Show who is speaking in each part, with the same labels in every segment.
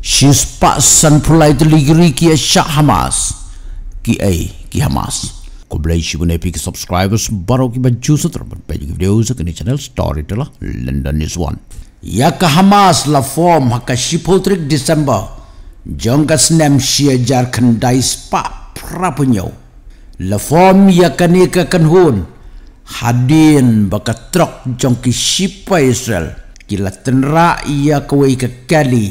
Speaker 1: she's part and play the league shah hamas ki ai ki hamas ko blai shi bune pik subscribers baro ki ba ju sutra ban pe ki video sa kini channel story tala london is one ya ka hamas la form ha ka shi potrik december jonga snem shi jar kan dai spa pra punyo la form ya ka ni ka kan hun hadin ba ka trok jong ki shi pa israel ki la tenra ya ka wei ka kali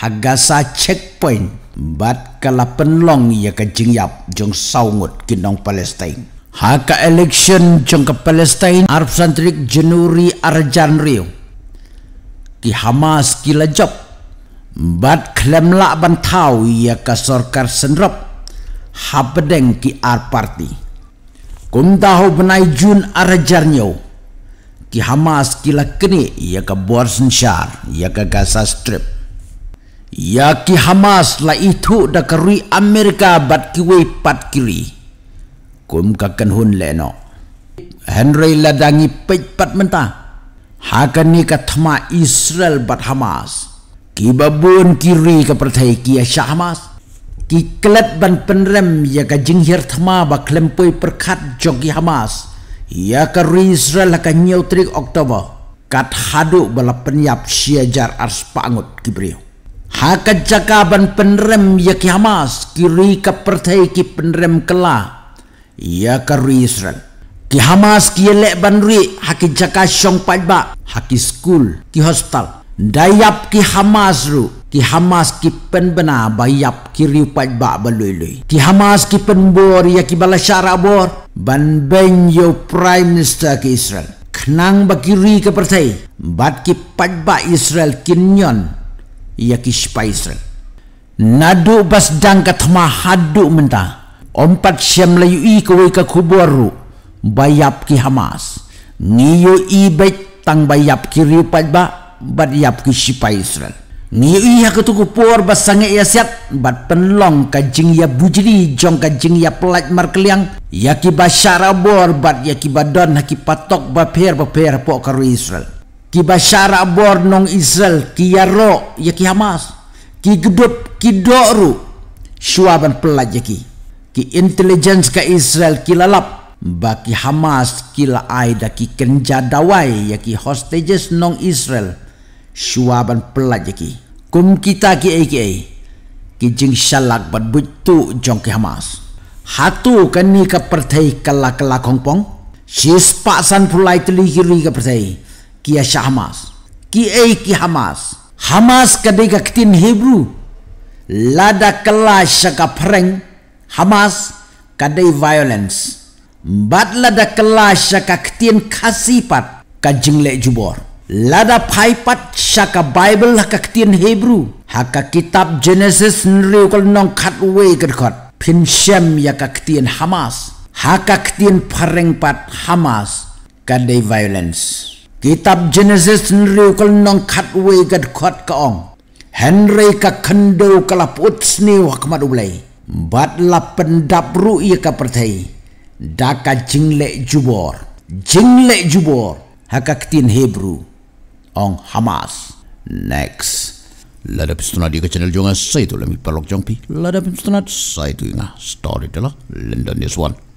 Speaker 1: hagasa checkpoint bat kala long ia ke jingyap jong saungut kinong Palestine. Haka election jong ke Palestine Arab Santrik Januri Arjan Rio. Ki Hamas kila job bat klem lak bantau ia ke sorkar senrop habedeng ki Arab parti. Kum benai Jun Arjanyo ki Hamas kila kini ia ke Borsenshar ia ke Gaza Strip. Ya ki Hamas la itu da kerui Amerika bat kiwi pat kiri. Kum kakan hun le no. Henry ladangi pek pat mentah. Hakan ni katama Israel bat Hamas. Kibabun kiri ke perthai kia Shah Hamas. Ki kelet ban penrem ya ka jinghir tama ba klempoi perkat jogi Hamas. Ya ka ri Israel ka nyautrik Oktober. Kat haduk bala penyap syajar arspangut kibriu hakat jakaban penrem ya Hamas kiri ka pertai ki penrem kela ya kari Israel. Ki Hamas ki elek ya banri haki jaka syong padba haki school ki hospital. Dayap ki Hamas ru ki Hamas ki penbena bayap ki riu padba baluilui. Ki Hamas ki penbor ya ki bala syara bor ban ben yo prime minister ki Israel. Kenang bagi ri ke pertai bat ki padba Israel kinyon yakish paisre nadu bas dang kat ma hadu menta ompat syam layu i kwe ka kuboru bayap ki hamas niyo i bet tang bayap ki riupat ba bat yap ki sipa israel niyo i hak tu kubuar bas sange ya siap bat penlong kajing ya bujiri, jong kajing ya pelat markliang ya ki basyara bor bat ya ki badon ha patok ba per ba per po karu israel ki bashara bor nong isel ki yaro ya ki hamas ki gedup ki doru shuaban pelajeki ya ki ki intelligence ka israel ki lalap baki hamas ki la aida ki kenja dawai ya ki hostages nong israel shuaban pelajeki ya kum kita ki ki ki jing shalak bad butu jong ki hamas hatu kan ni ka perthai kala kala kongpong Sis Pak San Pulai telihiri ke percaya ki ya Hamas ki ei ki Hamas Hamas kadai ka Hebrew lada kala shaka preng Hamas kadai violence bat lada kala shaka ktin kasipat ka jinglek jubor lada paipat shaka bible ha lah ka Hebrew ha kitab Genesis nri kol nong katwe kedkot pin shem ya ka ktin Hamas ha ka ktin pat Hamas kadai violence Kitab Genesis sendiri kalau nong katwe gad kot kaong. Henry ka kendo kala putsni wa kemat ublai. Bat la pendap ru ia ka pertai. Daka jingle jubor. Jingle jubor. Haka ketin Hebrew. Ong Hamas. Next. Lada pistona di ke channel jongas. Saya tu lemi perlok jongpi. Lada pistona. Saya tu ingat. Story telah. London is one.